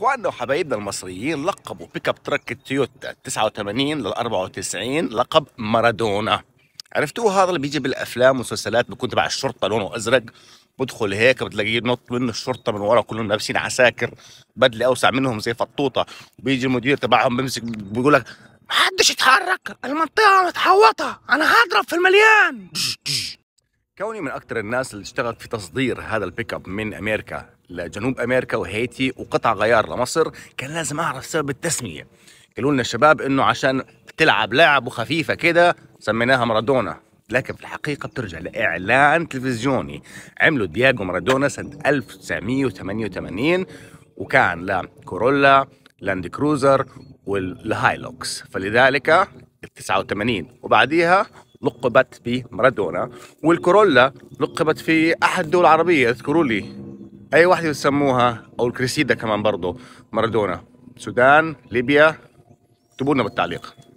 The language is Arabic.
اخواننا وحبايبنا المصريين لقبوا بيك اب ترك التويوتا 89 لل 94 لقب مارادونا عرفتوه هذا اللي بيجي بالافلام والمسلسلات بيكون تبع الشرطه لونه ازرق بدخل هيك بتلاقيه ينط منه الشرطه من ورا كلهم لابسين عساكر بدله اوسع منهم زي فطوطه وبيجي المدير تبعهم بيمسك بيقول لك ما حدش يتحرك المنطقه متحوطه انا هضرب في المليان كوني من أكثر الناس اللي اشتغلت في تصدير هذا البيك اب من أمريكا لجنوب أمريكا وهيتي وقطع غيار لمصر كان لازم أعرف سبب التسمية قالوا لنا الشباب إنه عشان تلعب لعب وخفيفة كده سميناها مارادونا لكن في الحقيقة بترجع لإعلان تلفزيوني عمله دياجو مارادونا سنة 1988 وكان لكورولا لاند كروزر والهايلوكس فلذلك 89 وبعديها لقبت بمارادونا والكورولا لقبت في احد الدول العربيه اذكروا لي اي واحده بتسموها او الكريسيدا كمان برضه مارادونا سودان ليبيا اكتبوا لنا بالتعليق